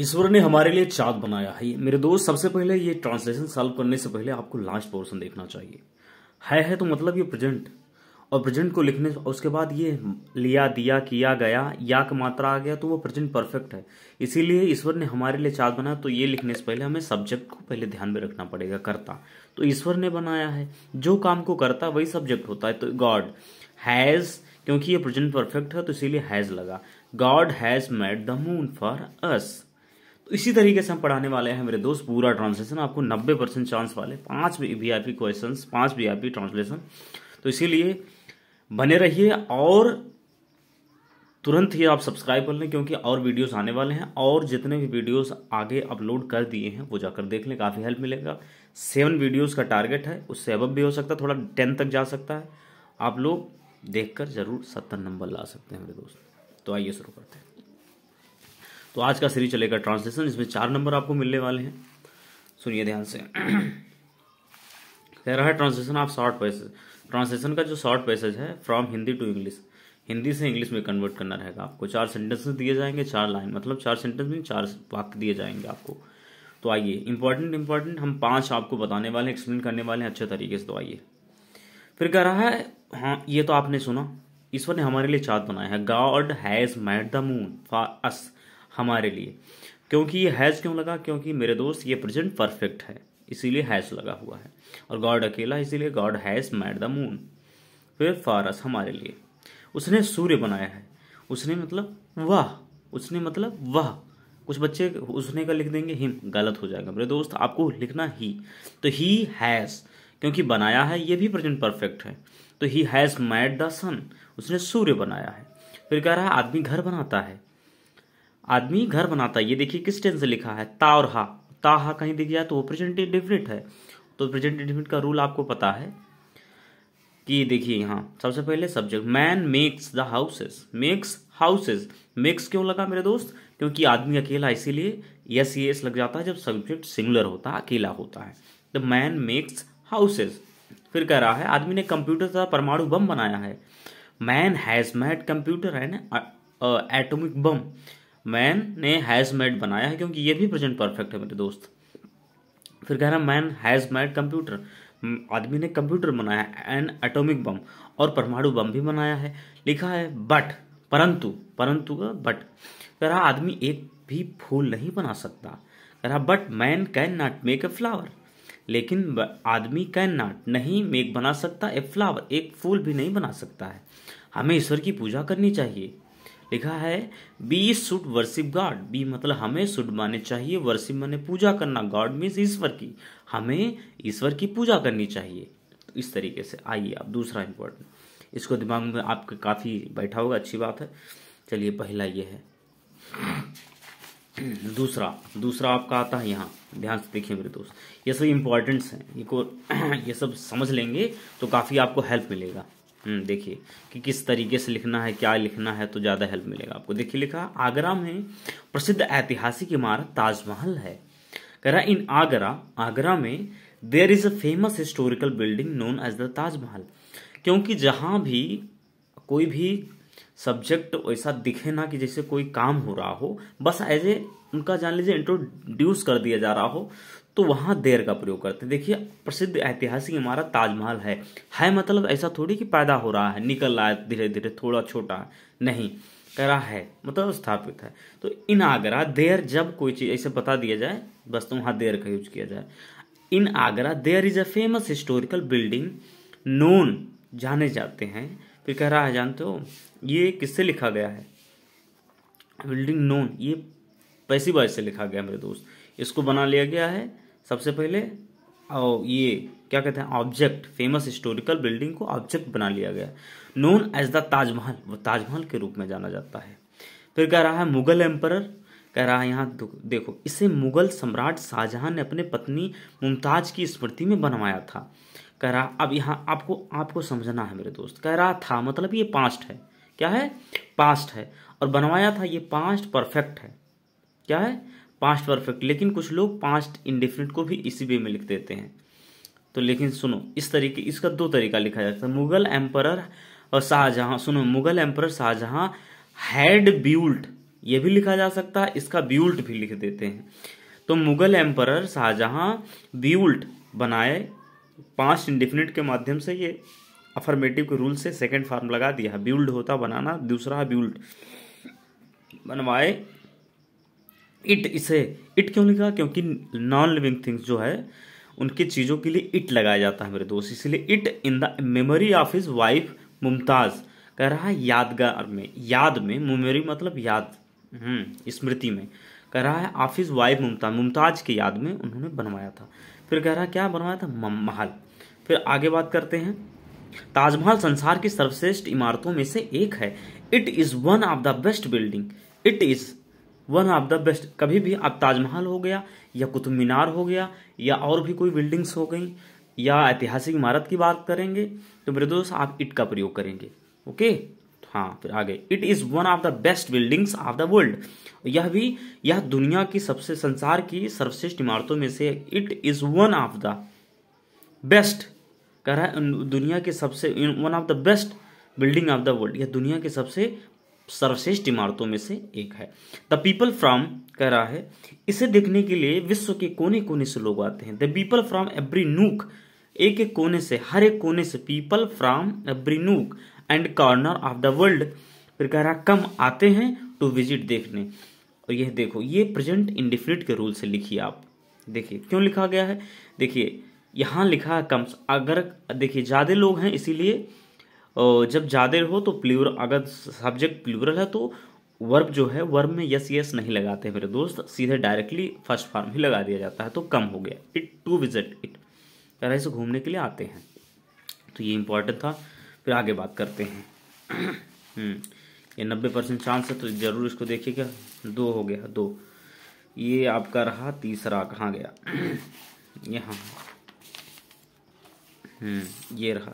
ईश्वर ने हमारे लिए चाँद बनाया है मेरे दोस्त सबसे पहले ये ट्रांसलेशन सॉल्व करने से पहले आपको लास्ट पोर्शन देखना चाहिए है है तो मतलब ये प्रेजेंट और प्रेजेंट को लिखने उसके बाद ये लिया दिया किया गया या का मात्रा आ गया तो वो प्रेजेंट परफेक्ट है इसीलिए ईश्वर ने हमारे लिए चाँद बनाया तो ये लिखने से पहले हमें सब्जेक्ट को पहले ध्यान में रखना पड़ेगा करता तो ईश्वर ने बनाया है जो काम को करता वही सब्जेक्ट होता है तो गॉड हैज़ क्योंकि ये प्रेजेंट परफेक्ट है तो इसीलिए हैज़ लगा God has made the moon for us तो इसी तरीके से हम पढ़ाने वाले हैं मेरे दोस्त पूरा ट्रांसलेशन आपको 90 परसेंट चांस वाले पांच वी आई पी क्वेश्चन पाँच वी आई पी ट्रांसलेशन तो इसीलिए बने रहिए और तुरंत ही आप सब्सक्राइब कर लें क्योंकि और वीडियोस आने वाले हैं और जितने भी वीडियोस आगे अपलोड कर दिए हैं वो जाकर देख लें काफ़ी हेल्प मिलेगा सेवन वीडियोस का टारगेट है उससे अब भी हो सकता है थोड़ा टेन तक जा सकता है आप लोग देखकर ज़रूर सत्तर नंबर ला सकते हैं मेरे दोस्त तो आइए शुरू करते हैं तो आज का सीरीज चलेगा ट्रांसलेशन इसमें चार नंबर आपको मिलने वाले हैं सुनिए ध्यान से कह रहा है translation of short passage translation का जो शॉर्ट पैसेज है from Hindi to English Hindi से इंग्लिश में कन्वर्ट करना रहेगा आपको चार सेंटेंसेस दिए जाएंगे चार लाइन मतलब चार सेंटेंस में चार वाक्य दिए जाएंगे आपको तो आइए इंपॉर्टेंट इंपॉर्टेंट हम पांच आपको बताने वाले एक्सप्लेन करने वाले हैं अच्छे तरीके से तो आइए फिर कह रहा है हाँ ये तो आपने सुना ईश्वर ने हमारे लिए चार्ट बनाया है God has made the moon for us हमारे लिए क्योंकि ये हैज़ क्यों लगा क्योंकि मेरे दोस्त ये प्रेजेंट परफेक्ट है इसीलिए हैज़ लगा हुआ है और गॉड अकेला इसीलिए God has made the moon फिर तो फारस हमारे लिए उसने सूर्य बनाया है उसने मतलब वाह उसने मतलब वाह कुछ बच्चे उसने का लिख देंगे हिम गलत हो जाएगा मेरे दोस्त आपको लिखना ही तो ही हैज़ क्योंकि बनाया है ये भी प्रेजेंट परफेक्ट है तो he has made the sun उसने सूर्य बनाया है फिर कह रहा है आदमी घर बनाता है आदमी घर बनाता है ये देखिए किस टेंस से लिखा है ता और हा ता हा कहीं दिख जाए तो वो प्रेजेंट इंडेफिनिट है तो प्रेजेंट इंडेफिनिट का रूल आपको पता है कि देखिए यहाँ सबसे पहले subject man makes the houses makes houses makes क्यों लगा मेरे दोस्त क्योंकि आदमी अकेला इसीलिए यस ये लग जाता है जब सब्जेक्ट सिंगुलर होता है अकेला होता है द मैन मेक्स हाउसेस फिर कह रहा है आदमी ने कंप्यूटर का परमाणु बम बनाया है man has made computer and atomic bomb man ने हैज़ मेड बनाया है क्योंकि ये भी प्रेजेंट परफेक्ट है मेरे दोस्त फिर कह रहा है मैन हैज़ मेड कंप्यूटर आदमी ने कंप्यूटर बनाया एन एटॉमिक बम और परमाणु बम भी बनाया है लिखा है बट परंतु परंतु बट कह रहा आदमी एक भी फूल नहीं बना सकता कह रहा but man can not make a flower लेकिन आदमी कैन नॉट नहीं मेक बना सकता ए फ्लावर एक फूल भी नहीं बना सकता है हमें ईश्वर की पूजा करनी चाहिए लिखा है we should worship God we मतलब हमें शुड माने चाहिए वर्शिप माने पूजा करना गॉड मीन्स ईश्वर की हमें ईश्वर की पूजा करनी चाहिए तो इस तरीके से आइए आप दूसरा इम्पोर्टेंट इसको दिमाग में आपके काफ़ी बैठा होगा अच्छी बात है चलिए पहला ये है दूसरा दूसरा आपका आता है यहाँ ध्यान से देखिए मेरे दोस्त ये सब इंपॉर्टेंट्स हैं ये को ये सब समझ लेंगे तो काफ़ी आपको हेल्प मिलेगा हम्म, देखिए कि किस तरीके से लिखना है क्या लिखना है तो ज़्यादा हेल्प मिलेगा आपको देखिए लिखा आगरा में प्रसिद्ध ऐतिहासिक इमारत ताजमहल है कह रहा इन आगरा आगरा में there is a famous historical building known as the Taj Mahal क्योंकि जहां भी कोई भी सब्जेक्ट ऐसा दिखे ना कि जैसे कोई काम हो रहा हो बस एज ए उनका जान लीजिए इंट्रोड्यूस कर दिया जा रहा हो तो वहाँ देर का प्रयोग करते हैं देखिए प्रसिद्ध ऐतिहासिक इमारत ताजमहल है है मतलब ऐसा थोड़ी कि पैदा हो रहा है निकल रहा है धीरे धीरे थोड़ा छोटा नहीं करा है मतलब स्थापित है तो इन आगरा देर जब कोई चीज़ ऐसे बता दिया जाए बस तो वहाँ देर का यूज किया जाए in Agra there is a famous historical building known जाने जाते हैं फिर कह रहा है जानते हो ये किससे लिखा गया है बिल्डिंग नोन ये पैसी बाज से लिखा गया मेरे दोस्त इसको बना लिया गया है सबसे पहले और ये क्या कहते हैं ऑब्जेक्ट फेमस हिस्टोरिकल बिल्डिंग को ऑब्जेक्ट बना लिया गया नोन एज द ताजमहल वो ताजमहल के रूप में जाना जाता है फिर कह रहा है मुगल एम्परर कह रहा है यहाँ देखो इसे मुगल सम्राट शाहजहां ने अपने पत्नी मुमताज की स्मृति में बनवाया था कह रहा अब यहाँ आपको आपको समझना है मेरे दोस्त कह रहा था मतलब ये पास्ट है क्या है पास्ट है और बनवाया था ये पास्ट परफेक्ट है क्या है पास्ट परफेक्ट लेकिन कुछ लोग पास्ट इंडिफिनिट को भी इसी वे में लिख देते हैं तो लेकिन सुनो इस तरीके इसका दो तरीका लिखा जाता है मुगल एम्पर और शाहजहां सुनो Mughal emperor Shah Jahan had built ये भी लिखा जा सकता है इसका ब्यूल्ट भी लिख देते हैं तो मुगल एम्पर शाहजहां ब्यूल्ट बनाए पास्ट इंडिफिनिट के माध्यम से ये अफर्मेटिव के रूल से सेकंड फॉर्म लगा दिया ब्यूल्ड होता बनाना दूसरा ब्यूल्ट बनवाए इट इसे इट क्यों लिखा क्योंकि नॉन लिविंग थिंग्स जो है उनके चीज़ों के लिए इट लगाया जाता है मेरे दोस्त इसलिए it in the memory of his wife Mumtaz कह रहा है यादगार में याद में मेमोरी मतलब याद हम्म, स्मृति में कह रहा है of his wife Mumtaz Mumtaz की याद में उन्होंने बनवाया था फिर कह रहा है क्या बनवाया था महल फिर आगे बात करते हैं ताजमहल संसार की सर्वश्रेष्ठ इमारतों में से एक है it is one of the best building it is one of the best कभी भी आप ताजमहल हो गया या कुतुब मीनार हो गया या और भी कोई बिल्डिंग्स हो गई या ऐतिहासिक इमारत की बात करेंगे तो मेरे दोस्त आप इट का प्रयोग करेंगे ओके हाँ फिर आगे it is one of the best buildings of the world यह भी यह दुनिया की सबसे संसार की सर्वश्रेष्ठ इमारतों में से it is one of the best कह रहा है दुनिया के सबसे one of the best building of the world यह दुनिया के सबसे सर्वश्रेष्ठ इमारतों में से एक है द पीपल फ्राम कह रहा है इसे देखने के लिए विश्व के कोने कोने से लोग आते हैं the people from every nook एक एक कोने से हर एक कोने से people from every nook and corner of the world फिर कह रहा कम आते हैं टू विजिट देखने और यह देखो ये प्रेजेंट इंडिफिनिट के रूल से लिखिए आप देखिए क्यों लिखा गया है देखिए यहाँ लिखा है कम अगर देखिए ज़्यादा लोग हैं इसीलिए जब ज़्यादा हो तो प्लूर अगर सब्जेक्ट प्लूरल है तो वर्ब जो है वर्ब में यस यस नहीं लगाते हैं मेरे दोस्त सीधे डायरेक्टली फर्स्ट फॉर्म ही लगा दिया जाता है तो कम हो गया इट टू विजिट इट तरह से घूमने के लिए आते हैं तो ये इम्पोर्टेंट था फिर आगे बात करते हैं हम्म, ये नब्बे परसेंट चांस है तो ज़रूर इसको देखिएगा दो हो गया दो ये आपका रहा तीसरा कहाँ गया यहाँ हम्म, ये रहा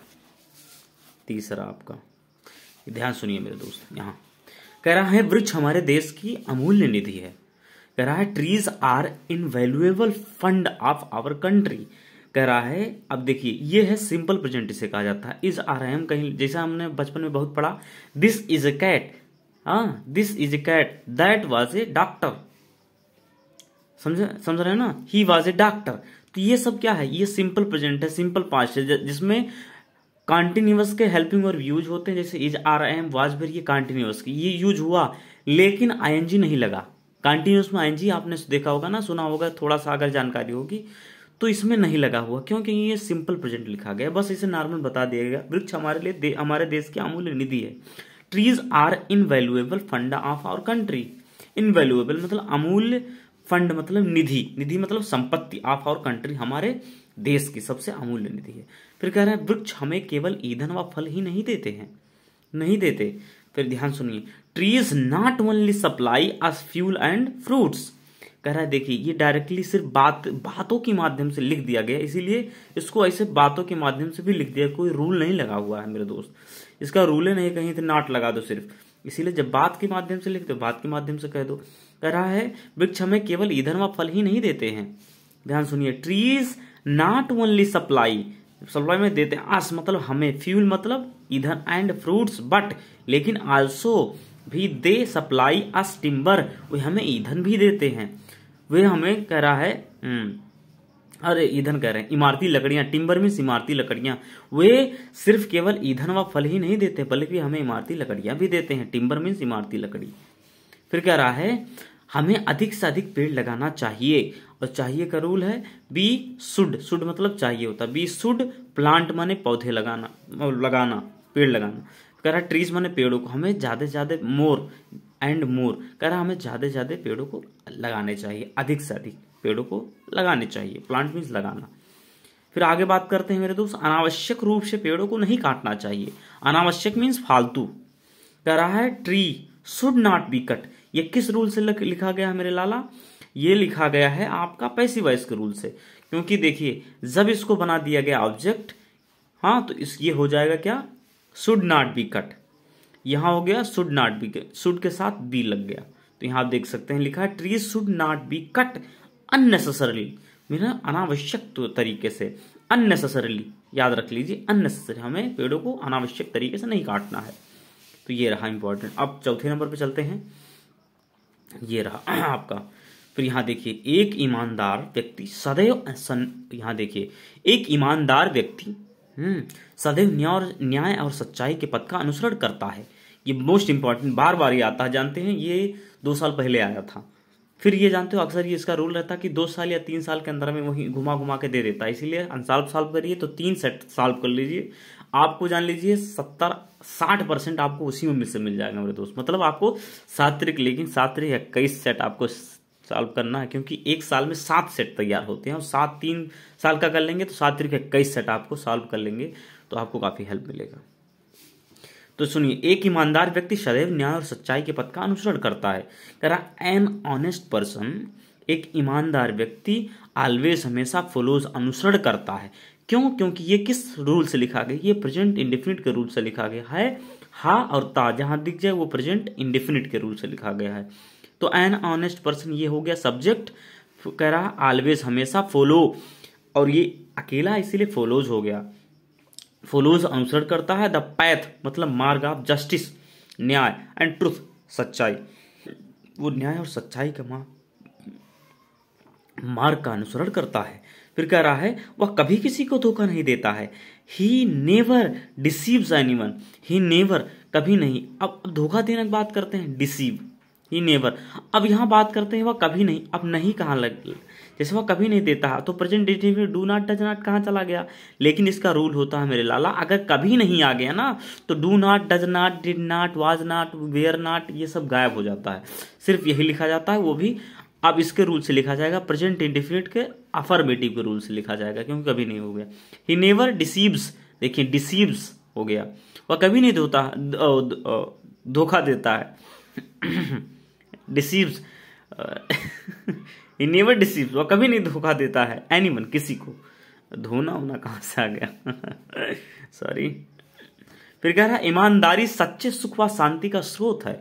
तीसरा आपका ध्यान सुनिए मेरे दोस्त यहाँ कह रहा है वृक्ष हमारे देश की अमूल्य निधि है कह रहा है trees are in invaluable fund of our country कह रहा है अब देखिए ये है सिंपल प्रेजेंट इसे कहा जाता है इज आर एम कहीं जैसे हमने बचपन में बहुत पढ़ा दिस इज ए कैट हाँ this is a cat that was a doctor समझ समझ रहे हो ना ही वॉज ए डॉक्टर तो ये सब क्या है ये सिंपल प्रेजेंट है सिंपल पास्ट है जिसमें कॉन्टिन्यूस के हेल्पिंग और यूज होते हैं जैसे इज आर एम वाज भर ये कॉन्टिन्यूस की ये यूज हुआ लेकिन आई नहीं लगा कॉन्टिन्यूस में आई आपने देखा होगा ना सुना होगा थोड़ा सा अगर जानकारी होगी तो इसमें नहीं लगा हुआ क्योंकि ये सिंपल प्रेजेंट लिखा गया बस इसे नॉर्मल बता दिया गया वृक्ष हमारे लिए दे, हमारे देश की अमूल्य निधि है trees are invaluable fund of our country invaluable मतलब अमूल्य फंड मतलब निधि निधि मतलब संपत्ति ऑफ आवर कंट्री हमारे देश की सबसे अमूल्य निधि है फिर कह रहा है वृक्ष हमें केवल ईंधन व फल ही नहीं देते हैं नहीं देते फिर ध्यान सुनिए trees not only supply us fuel and fruits कह रहा है देखिए ये डायरेक्टली सिर्फ बात बातों के माध्यम से लिख दिया गया इसीलिए इसको ऐसे बातों के माध्यम से भी लिख दिया कोई रूल नहीं लगा हुआ है मेरे दोस्त इसका रूल है नहीं कहीं थे नाट लगा दो सिर्फ इसीलिए जब बात के माध्यम से लिख दो बात के माध्यम से कह दो कह रहा है वृक्ष हमें केवल ईंधन व फल ही नहीं देते हैं ध्यान सुनिए trees not only supply supply में देते हैं आस मतलब हमें फ्यूल मतलब इधर एंड फ्रूट्स बट लेकिन आल्सो भी दे सप्लाई अस टिम्बर वे हमें ईंधन भी देते हैं वे हमें कह रहा है हम्म, अरे ईंधन कह रहे हैं इमारती लकड़ियां टिम्बर मीन्स इमारती लकड़ियां वे सिर्फ केवल ईंधन व फल ही नहीं देते बल्कि हमें इमारती लकड़ियां भी देते हैं टिम्बर मीन्स इमारती लकड़ी फिर कह रहा है हमें अधिक से अधिक पेड़ लगाना चाहिए और चाहिए का रूल है बी सुड सुड मतलब चाहिए होता बी सुड प्लांट माने पौधे लगाना लगाना पेड़ लगाना कह रहा है ट्रीज माने पेड़ों को हमें ज़्यादा ज़्यादा मोर एंड मोर कह रहा है हमें ज़्यादा ज़्यादा पेड़ों को लगाने चाहिए अधिक से अधिक पेड़ों को लगाने चाहिए प्लांट मीन्स लगाना फिर आगे बात करते हैं मेरे दोस्त अनावश्यक रूप से पेड़ों को नहीं काटना चाहिए अनावश्यक मीन्स फालतू कह रहा है tree should not be cut ये किस रूल से लिखा गया है मेरे लाला ये लिखा गया है आपका वाइस के रूल से क्योंकि देखिए जब इसको बना दिया गया ऑब्जेक्ट हाँ तो इस ये हो जाएगा क्या शुड नॉट बी कट यहाँ हो गया शुड नॉट बी शुड के साथ बी लग गया तो यहाँ आप देख सकते हैं लिखा है tree should not be cut unnecessarily मेरा अनावश्यक तो तरीके से अननेसेसरली याद रख लीजिए अननेसेसरी हमें पेड़ों को अनावश्यक तरीके से नहीं काटना है तो ये रहा इंपॉर्टेंट अब चौथे नंबर पे चलते हैं ये रहा आपका फिर यहाँ देखिए एक ईमानदार व्यक्ति सदैव सन यहाँ देखिए एक ईमानदार व्यक्ति हम्म, सदैव न्याय और न्याय और सच्चाई के पद का अनुसरण करता है ये मोस्ट इंपॉर्टेंट बार बार ये आता है जानते हैं ये दो साल पहले आया था फिर ये जानते हो अक्सर ये इसका रूल रहता है कि दो साल या तीन साल के अंदर में वही घुमा घुमा के दे देता है इसीलिए अनसाल्व साल्व करिए तो तीन सेट साल्व कर लीजिए आपको जान लीजिए सत्तर साठ परसेंट आपको उसी में मिल से मिल जाएगा मेरे दोस्त मतलब आपको सात्रिक लेकिन सात्रिक इक्कीस सेट आपको सॉल्व करना है क्योंकि एक साल में सात सेट तैयार होते हैं और सात तीन साल का कर लेंगे तो सात तरीके इक्कीस सेट आपको सॉल्व कर लेंगे तो आपको काफ़ी हेल्प मिलेगा तो सुनिए एक ईमानदार व्यक्ति सदैव न्याय और सच्चाई के पथ का अनुसरण करता है कह रहा एन ऑनेस्ट पर्सन एक ईमानदार व्यक्ति ऑलवेज हमेशा फॉलोज अनुसरण करता है क्यों क्योंकि ये किस रूल से लिखा गया ये प्रेजेंट इंडिफिनिट के रूल से लिखा गया है हा और ता जहां दिख जाए वो प्रेजेंट इंडिफिनिट के रूल से लिखा गया है तो एन ऑनेस्ट पर्सन ये हो गया सब्जेक्ट कह रहा ऑलवेज हमेशा फॉलो और ये अकेला इसीलिए फॉलोज हो गया फॉलोज अनुसरण करता है द पैथ मतलब मार्ग ऑफ जस्टिस न्याय एंड ट्रुथ सच्चाई वो न्याय और सच्चाई का माँ मार्ग का अनुसरण करता है फिर कह रहा है वह कभी किसी को धोखा नहीं देता है he never deceives anyone he never कभी नहीं अब धोखा देने की बात करते हैं डिसीव ही नेवर अब यहाँ बात करते हैं वह कभी नहीं अब नहीं कहाँ लग जैसे वह कभी नहीं देता तो प्रेजेंट डेटिव में डू नॉट डज नॉट कहाँ चला गया लेकिन इसका रूल होता है मेरे लाला अगर कभी नहीं आ गया ना तो do not does not did not was not were not ये सब गायब हो जाता है सिर्फ यही लिखा जाता है वो भी अब इसके रूल से लिखा जाएगा प्रेजेंट इंडिफिनिट के अफर्मेटिव के रूल से लिखा जाएगा क्योंकि कभी नहीं हो गया ही नेवर डिसीव्स देखिए डिसीव्स हो गया वह कभी नहीं धोता धोखा देता है डिसीव्स ही नेवर डिसीव्स वो कभी नहीं धोखा देता है एनी वन किसी को धोना होना कहाँ से आ गया सॉरी फिर कह रहा है ईमानदारी सच्चे सुख व शांति का स्रोत है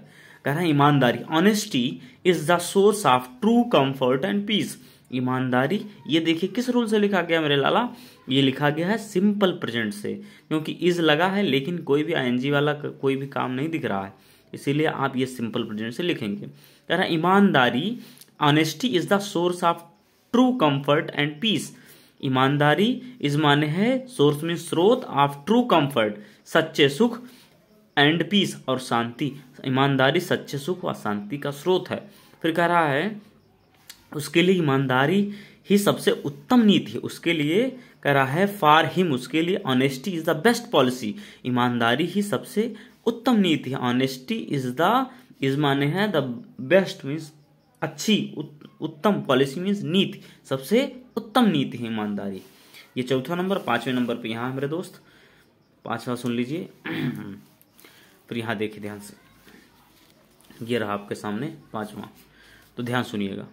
कह रहा है ईमानदारी honesty is the source of true comfort and peace ईमानदारी ये देखिए किस रूल से लिखा गया मेरे लाला ये लिखा गया है सिंपल प्रेजेंट से क्योंकि इज लगा है लेकिन कोई भी आईएनजी वाला कोई भी काम नहीं दिख रहा है इसीलिए आप ये सिंपल प्रेजेंट से लिखेंगे कह रहा ईमानदारी honesty is the source of true comfort and peace ईमानदारी इस माने है सोर्स में स्रोत ऑफ ट्रू कंफर्ट सच्चे सुख एंड पीस और शांति ईमानदारी सच्चे सुख और शांति का स्रोत है फिर कह रहा है उसके लिए ईमानदारी ही सबसे उत्तम नीति है उसके लिए कह रहा है फार हिम उसके लिए honesty is the best policy ईमानदारी ही सबसे उत्तम नीति ऑनेस्टी इज द इज माने हैं द बेस्ट मीन्स अच्छी उत, उत्तम पॉलिसी मीन्स नीति सबसे उत्तम नीति है ईमानदारी ये चौथा नंबर पांचवें नंबर पे यहाँ है मेरे दोस्त पांचवा सुन लीजिए फिर यहाँ देखिए ध्यान से ये रहा आपके सामने पांचवा तो ध्यान सुनिएगा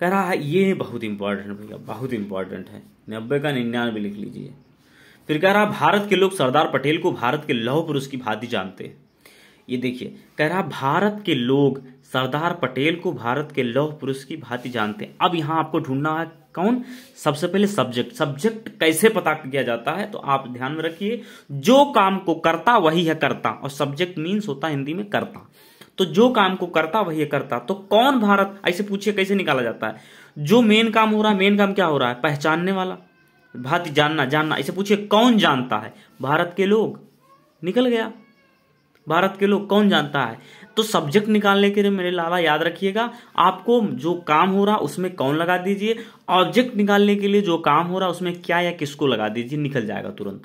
कह रहा है ये बहुत इंपॉर्टेंट भैया बहुत इंपॉर्टेंट है नब्बे का निन्यानवे लिख लीजिए फिर कह रहा भारत के लोग सरदार पटेल को भारत के लौह पुरुष की भांति जानते हैं ये देखिए कह रहा भारत के लोग सरदार पटेल को भारत के लौह पुरुष की भांति जानते हैं अब यहाँ आपको ढूंढना है कौन सबसे पहले सब्जेक्ट सब्जेक्ट कैसे पता किया जाता है तो आप ध्यान में रखिए जो काम को करता वही है करता और सब्जेक्ट मीन्स होता हिंदी में करता तो जो काम को करता वही है करता तो कौन भारत ऐसे पूछिए कैसे निकाला जाता है जो मेन काम हो रहा है मेन काम क्या हो रहा है पहचानने वाला भांति जानना जानना इसे पूछिए कौन जानता है भारत के लोग निकल गया भारत के लोग कौन जानता है तो सब्जेक्ट निकालने के लिए मेरे लाला याद रखिएगा आपको जो काम हो रहा उसमें कौन लगा दीजिए ऑब्जेक्ट निकालने के लिए जो काम हो रहा उसमें क्या या किसको लगा दीजिए निकल जाएगा तुरंत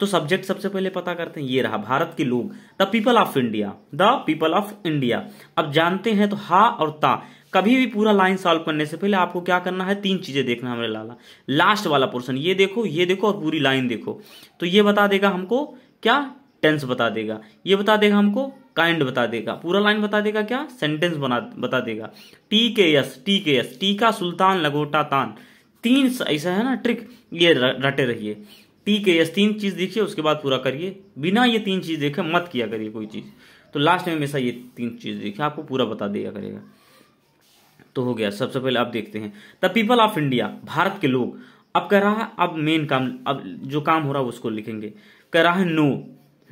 तो सब्जेक्ट सबसे पहले पता करते हैं ये रहा भारत के लोग the people of India the people of India अब जानते हैं तो हा और ता कभी भी पूरा लाइन सॉल्व करने से पहले आपको क्या करना है तीन चीज़ें देखना हमारे लाला लास्ट वाला पोर्सन ये देखो ये देखो और पूरी लाइन देखो तो ये बता देगा हमको क्या टेंस बता देगा ये बता देगा हमको काइंड बता देगा पूरा लाइन बता देगा क्या सेंटेंस बना बता देगा T K S T K S T का सुल्तान लगोटा तान तीन ऐसा है ना ट्रिक ये रटे रहिए टी के एस तीन चीज़ देखिए उसके बाद पूरा करिए बिना ये तीन चीज़ देखे मत किया करिए कोई चीज़ तो लास्ट में हमेशा ये तीन चीज़ देखिए आपको पूरा बता दिया करेगा तो हो गया सबसे पहले आप देखते हैं the people of India Bharat के लोग अब कह रहा है अब मेन काम अब जो काम हो रहा है उसको लिखेंगे कह रहा है नो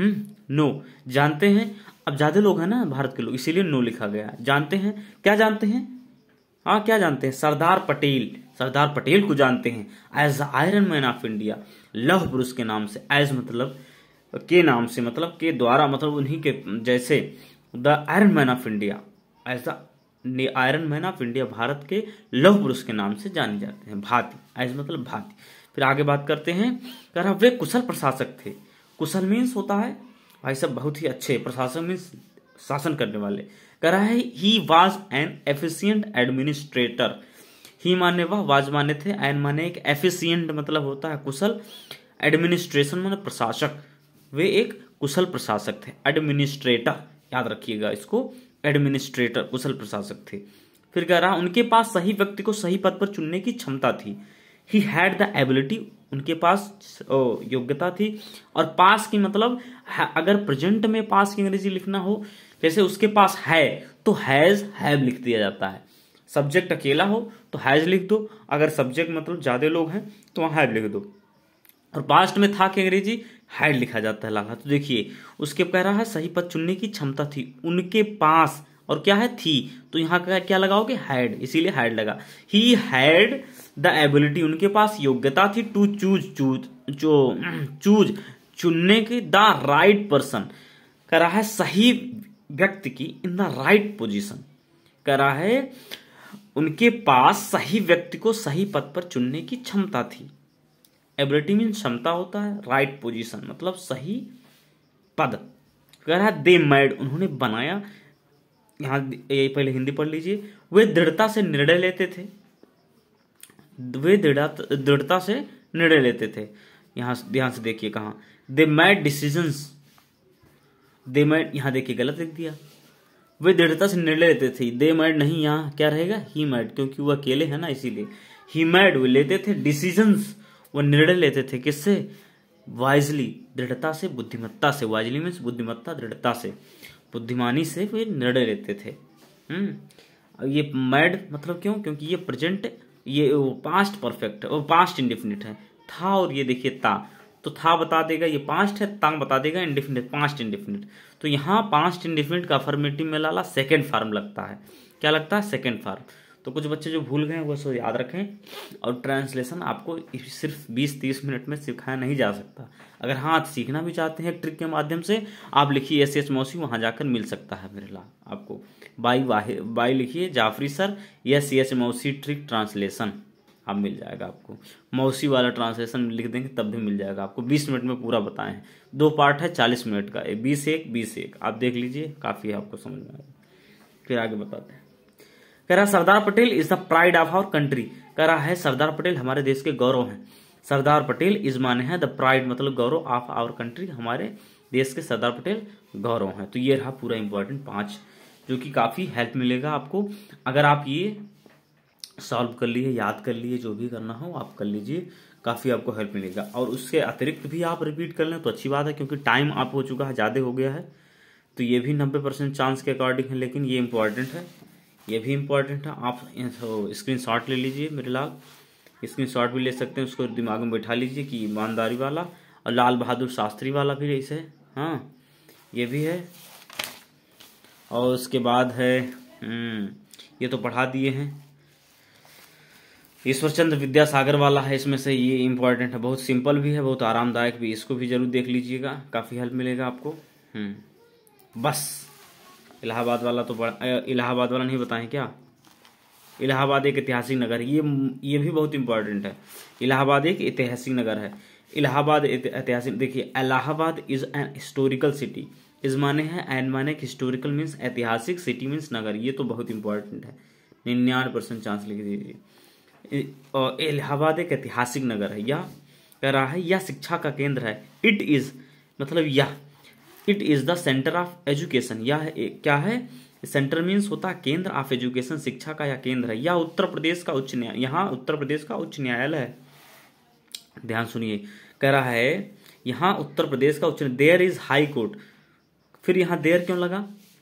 हम्म नो जानते हैं अब ज्यादा लोग हैं ना भारत के लोग इसीलिए नो लिखा गया जानते हैं क्या जानते हैं हाँ क्या जानते हैं सरदार पटेल सरदार पटेल को जानते हैं as iron man of India लव पुरुष के नाम से एज मतलब के नाम से मतलब के द्वारा मतलब उन्हीं के जैसे the iron man of India as the iron man of India Bharat के लौह पुरुष के नाम से जाने जाते हैं भाती एज मतलब भाती फिर आगे बात करते हैं कह रहा वे कुशल प्रशासक थे कुशल मीन्स होता है भाई सब बहुत ही अच्छे प्रशासक मीन्स शासन करने वाले कह रहा है he was an efficient administrator he माने वह वाज माने थे एन माने एक एफिशियंट मतलब होता है कुशल एडमिनिस्ट्रेशन मतलब प्रशासक वे एक कुशल प्रशासक थे एडमिनिस्ट्रेटर याद रखिएगा इसको एडमिनिस्ट्रेटर कुशल प्रशासक थे फिर कह रहा उनके पास सही व्यक्ति को सही पद पर चुनने की क्षमता थी ही हैड द एबिलिटी उनके पास योग्यता थी और पास की मतलब अगर प्रेजेंट में पास की अंग्रेजी लिखना हो जैसे उसके पास है तो हैज हैव लिख दिया जाता है सब्जेक्ट अकेला हो तो हैज लिख दो अगर सब्जेक्ट मतलब ज्यादा लोग हैं तो वहां हैव लिख दो और पास्ट में था कि अंग्रेजी हैड लिखा जाता है लाला तो देखिए उसके कह रहा है सही पद चुनने की क्षमता थी उनके पास और क्या है थी तो यहाँ का क्या लगाओगे हैड इसीलिए हैड लगा ही हैड द एबिलिटी उनके पास योग्यता थी टू चूज चूज जो चूज चुनने की द राइट पर्सन कह रहा है सही व्यक्ति की इन द राइट पोजिशन कह रहा है उनके पास सही व्यक्ति को सही पद पर चुनने की क्षमता थी एबिलिटी मीन क्षमता होता है राइट right पोजिशन मतलब सही पद कह रहा है दे मैड उन्होंने बनाया यहां ये पहले हिंदी पढ़ लीजिए वे दृढ़ता से निर्णय लेते थे वे दृढ़ता से निर्णय लेते थे यहां ध्यान से देखिए कहा they made decision they made यहां देखिए गलत लिख दिया वे दृढ़ता से निर्णय लेते थे दे मैड नहीं यहां क्या रहेगा ही मैड क्योंकि वह अकेले है ना इसीलिए ही मैड वे लेते थे डिसीजंस वो निर्णय लेते थे किससे वाइजली दृढ़ता से बुद्धिमत्ता से वाइजली मीन्स बुद्धिमत्ता दृढ़ता से बुद्धिमानी से वे निर्णय लेते थे हम्म ये मैड मतलब क्यों क्योंकि ये प्रेजेंट ये वो पास्ट परफेक्ट है और पास्ट इंडिफिनिट है था और ये देखिए ता तो था बता देगा ये पास्ट है तांग बता देगा इंडिफिनिट पास्ट इंडिफिनिट तो यहाँ पास्ट इंडिफिनिट का अफर्मेटिव में लाला सेकेंड फार्म लगता है क्या लगता है सेकेंड फार्म तो कुछ बच्चे जो भूल गए हैं वो सो याद रखें और ट्रांसलेशन आपको सिर्फ 20-30 मिनट में सिखाया नहीं जा सकता अगर हाँ आप सीखना भी चाहते हैं ट्रिक के माध्यम से आप लिखिए एस एस मौसी वहाँ जाकर मिल सकता है मेरे ला आपको बाई वाहि बाई लिखिए जाफरी सर या सी एस मौसी ट्रिक ट्रांसलेशन आप मिल जाएगा आपको मौसी वाला ट्रांसलेशन लिख देंगे तब भी मिल जाएगा आपको बीस मिनट में पूरा बताएं हैं दो पार्ट है चालीस मिनट का बीस एक बीस एक आप देख लीजिए काफ़ी है आपको समझ में आएगा फिर आगे बताते हैं कह रहा Sardar Patel is the pride of our country कह रहा है सरदार पटेल हमारे देश के गौरव हैं सरदार पटेल इज माने हैं द प्राइड मतलब गौरव ऑफ आवर कंट्री हमारे देश के सरदार पटेल गौरव हैं तो ये रहा पूरा इंपॉर्टेंट पांच जो कि काफ़ी हेल्प मिलेगा आपको अगर आप ये सॉल्व कर लिए याद कर लिए जो भी करना हो आप कर लीजिए काफ़ी आपको हेल्प मिलेगा और उसके अतिरिक्त भी आप रिपीट कर लें तो अच्छी बात है क्योंकि टाइम आप हो चुका है ज़्यादा हो गया है तो ये भी नब्बे परसेंट चांस के अकॉर्डिंग है लेकिन ये इंपॉर्टेंट है ये भी इम्पॉर्टेंट है आप स्क्रीन शॉट तो ले लीजिए मेरे लाल स्क्रीन शॉट भी ले सकते हैं उसको दिमाग में बैठा लीजिए कि ईमानदारी वाला और लाल बहादुर शास्त्री वाला भी ऐसे है हाँ ये भी है और उसके बाद है हम्म, ये तो पढ़ा दिए हैं ईश्वरचंद विद्यासागर वाला है इसमें से ये इम्पोर्टेंट है बहुत सिंपल भी है बहुत आरामदायक भी इसको भी जरूर देख लीजिएगा काफ़ी हेल्प मिलेगा आपको हम्म बस इलाहाबाद वाला तो बड़ा इलाहाबाद वाला नहीं बताएं क्या इलाहाबाद एक ऐतिहासिक नगर ये ये भी बहुत इंपॉर्टेंट है इलाहाबाद एक ऐतिहासिक नगर है इलाहाबाद ऐतिहासिक देखिए Allahabad is an historical city इस माने है एन माने हिस्टोरिकल मीन्स ऐतिहासिक सिटी मीन्स नगर ये तो बहुत इंपॉर्टेंट है निन्यानवे परसेंट चांस लिख दीजिए और इलाहाबाद एक ऐतिहासिक नगर है यह कह रहा है यह शिक्षा का केंद्र है इट इज मतलब यह it is the centre of education यह क्या है सेंटर मीन्स होता है केंद्र ऑफ एजुकेशन शिक्षा का यह केंद्र है यह उत्तर प्रदेश का उच्च न्याय यहाँ उत्तर प्रदेश का उच्च न्यायालय है ध्यान सुनिए कह रहा है यहाँ उत्तर प्रदेश का उच्च देयर इज हाई कोर्ट फिर यहाँ देयर क्यों लगा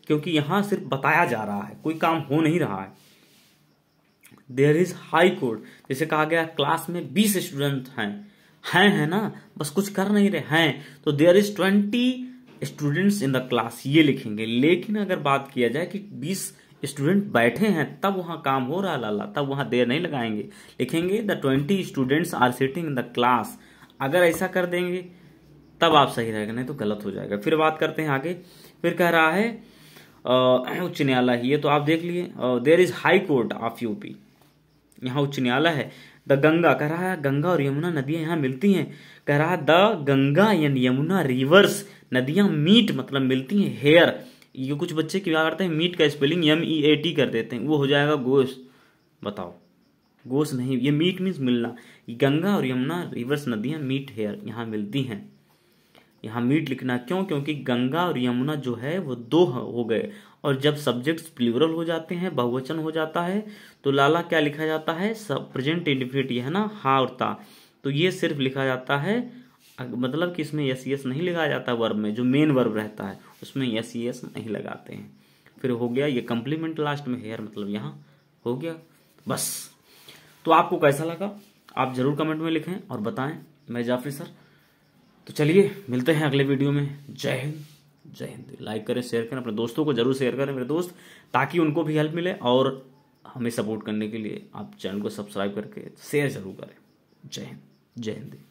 क्योंकि यहाँ सिर्फ बताया जा रहा है कोई काम हो नहीं रहा है देयर इज हाई कोर्ट जैसे कहा गया क्लास में बीस स्टूडेंट हैं हैं है ना बस कुछ कर नहीं रहे हैं तो there is twenty students in the class ये लिखेंगे लेकिन अगर बात किया जाए कि बीस स्टूडेंट बैठे हैं तब वहाँ काम हो रहा लाला तब वहाँ देर नहीं लगाएंगे लिखेंगे the twenty students are sitting in the class अगर ऐसा कर देंगे तब आप सही रहेगा नहीं तो गलत हो जाएगा फिर बात करते हैं आगे फिर कह रहा है उच्च न्यायालय ये तो आप देख लिए there is high court of UP यहाँ उच्च न्यायालय है द गंगा कह रहा है गंगा और यमुना नदियां यहाँ मिलती हैं कह रहा है the Ganga and Yamuna rivers नदियां मीट मतलब मिलती हैं हेयर ये कुछ बच्चे क्या करते हैं मीट का spelling M E A T कर देते हैं वो हो जाएगा गोश बताओ गोश नहीं ये मीट मीन्स मिलना गंगा और यमुना रिवर्स नदियां मीट हेयर यहाँ मिलती हैं यहाँ मीट लिखना क्यों क्योंकि गंगा और यमुना जो है वो दो हो गए और जब सब्जेक्ट प्लूरल हो जाते हैं बहुवचन हो जाता है तो लाला क्या लिखा जाता है सब प्रेजेंट इंडिफिनिटी है ना हा और ता तो ये सिर्फ लिखा जाता है मतलब कि इसमें यस यस e नहीं लगाया जाता वर्ब में जो मेन वर्ब रहता है उसमें यस यस e नहीं लगाते हैं फिर हो गया ये कंप्लीमेंट लास्ट में हेयर मतलब यहाँ हो गया बस तो आपको कैसा लगा आप जरूर कमेंट में लिखें और बताएं मैं जाफरी सर तो चलिए मिलते हैं अगले वीडियो में जय हिंद जय हिंद लाइक करें शेयर करें अपने दोस्तों को जरूर शेयर करें मेरे दोस्त ताकि उनको भी हेल्प मिले और हमें सपोर्ट करने के लिए आप चैनल को सब्सक्राइब करके शेयर जरूर करें जय हिंद जय हिंदी